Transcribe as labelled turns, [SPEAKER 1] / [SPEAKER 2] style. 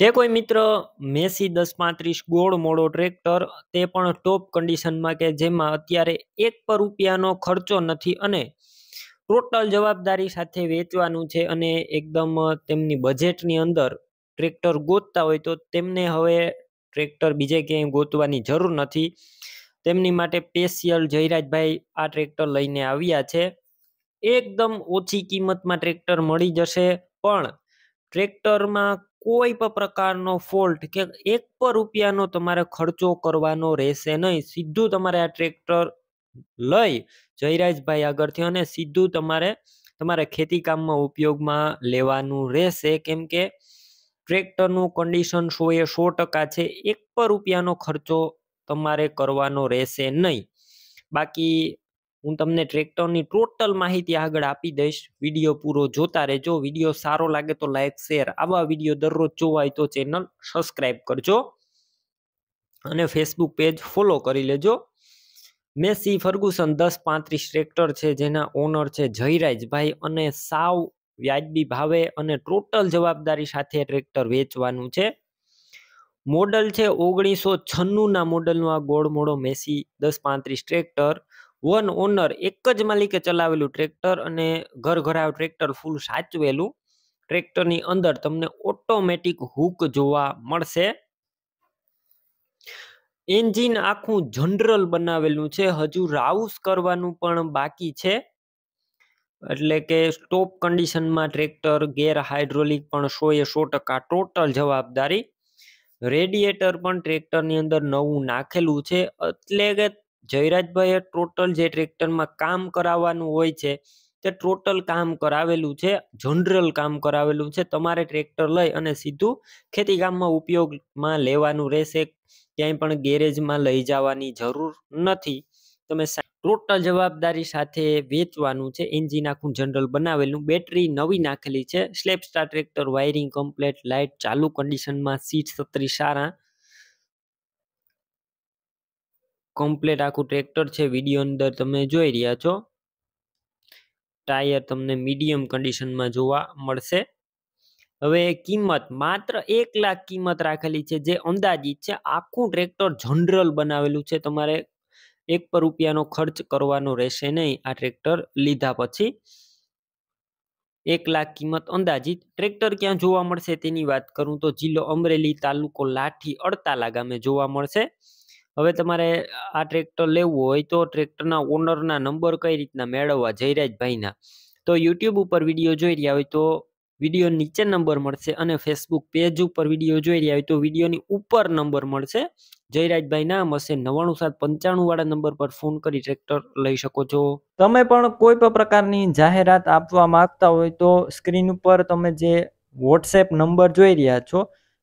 [SPEAKER 1] જે કોઈ મિત્ર મેસી દસ પાંત્રીસ ગોળ મોડો ટ્રેક્ટર તે પણ ટોપ કન્ડિશનમાં કે જેમાં અત્યારે એક પર રૂપિયાનો ખર્ચો નથી અને ટોટલ જવાબદારી સાથે વેચવાનું છે અને એકદમ તેમની બજેટની અંદર ટ્રેક્ટર ગોતતા હોય તો તેમને હવે ટ્રેક્ટર બીજે ક્યાંય ગોતવાની જરૂર નથી તેમની માટે સ્પેશિયલ જયરાજભાઈ આ ટ્રેક્ટર લઈને આવ્યા છે એકદમ ઓછી કિંમતમાં ટ્રેક્ટર મળી જશે પણ ટ્રેક્ટરમાં કોઈ પણ પ્રકારનો ફોલ્ટ કે એક પણ રૂપિયાનો તમારે ખર્ચો કરવાનો રહેશે નહીં સીધું તમારે આ ટ્રેક્ટર લઈ જયરાજભાઈ આગળથી અને સીધું તમારે તમારે ખેતી કામમાં ઉપયોગમાં લેવાનું રહેશે કેમ કે ટ્રેક્ટરનું કન્ડિશન સો એ સો ટકા છે એક પણ રૂપિયાનો ખર્ચો તમારે કરવાનો રહેશે નહીં બાકી હું તમને ટ્રેક્ટરની ટોટલ માહિતી આગળ આપી દઈશ વિડીયો પૂરો જોતા રહેજો વિડીયો સારો લાગે તો લાઇક શેર આવા વિડીયો દરરોજ જોવાય તો ચેનલ સબસ્ક્રાઈબ કરજો અને ફેસબુક પેજ ફોલો કરી લેજો મેસી ફર્ગુસન દસ પાંત્રીસ ટ્રેક્ટર છે જેના ઓનર છે જયરાજભાઈ અને સાવ વ્યાજબી ભાવે અને ટોટલ જવાબદારી સાથે ટ્રેક્ટર વેચવાનું છે મોડલ છે ઓગણીસો છન્નુંના મોડલનું આ ગોળમોળો મેસી દસ પાંત્રીસ ટ્રેક્ટર વન ઓનર એક જ માલિકે ચલાવેલું ટ્રેક્ટર અને ઘર ઘરાવ ટ્રેક્ટર ફૂલ સાચવેલું ટ્રેક્ટરની અંદર તમને ઓટોમેટિક હુક જોવા મળશે એન્જિન આખું જનરલ બનાવેલું છે હજુ રાઉસ કરવાનું પણ બાકી છે એટલે કે સ્ટોપ કન્ડિશનમાં ટ્રેક્ટર ગેર હાઇડ્રોલિક પણ સો એ સો ટકા ટોટલ જવાબદારી રેડિએટર પણ ટ્રેક્ટરની અંદર નવું નાખેલું છે એટલે કે જયરાજભાઈએ ટોટલ જે ટ્રેક્ટરમાં કામ કરાવવાનું હોય છે તે ટોટલ કામ કરાવેલું છે જનરલ કામ કરાવેલું છે તમારે ટ્રેક્ટર લઈ અને સીધું ખેતીકામમાં ઉપયોગમાં લેવાનું રહેશે ક્યાંય પણ ગેરેજમાં લઈ જવાની જરૂર નથી તમે ટોટલ જવાબદારી સાથે વેચવાનું છે એન્જિન આખું જનરલ બનાવેલું બેટરી નવી નાખેલી છે સ્લેપ સ્ટાર ટ્રેક્ટર વાયરિંગ કમ્પ્લેટ લાઇટ ચાલુ કન્ડિશનમાં સીટ સત્રી સારા કમ્પ્લેટ આખું ટ્રેક્ટર છે વિડીયો અંદર તમે જોઈ રહ્યા છો ટાયર તમને મીડિયમ કન્ડિશનમાં જોવા મળશે હવે કિંમત માત્ર એક લાખ કિંમત રાખેલી છે જે અંદાજિત છે આખું ટ્રેક્ટર જનરલ બનાવેલું છે તમારે એક પર રૂપિયાનો ખર્ચ કરવાનો રહેશે નહીં આ ટ્રેક્ટર લીધા પછી એક લાખ કિંમત અંદાજિત ટ્રેક્ટર ક્યાં જોવા મળશે તેની વાત કરું તો જિલ્લો અમરેલી તાલુકો લાઠી અડતાલા ગામે જોવા મળશે હવે તમારે આ ટ્રેક્ટર લેવું હોય તો ટ્રેક્ટરના ઓનરના નંબર કઈ રીતના મેળવવા જયરાજભાઈના તો યુટ્યુબ ઉપર વિડીયો જોઈ રહ્યા હોય તો વિડીયો નીચે નંબર મળશે અને ફેસબુક પેજ ઉપર વિડીયો જોઈ રહ્યા હોય તો વિડીયોની ઉપર નંબર મળશે જયરાજભાઈના મસે નવાણું સાત પંચાણું વાળા નંબર પર ફોન કરી ટ્રેક્ટર લઈ શકો છો તમે પણ કોઈ પણ પ્રકારની જાહેરાત આપવા માંગતા હોય તો સ્ક્રીન ઉપર તમે જે વોટ્સએપ નંબર જોઈ રહ્યા છો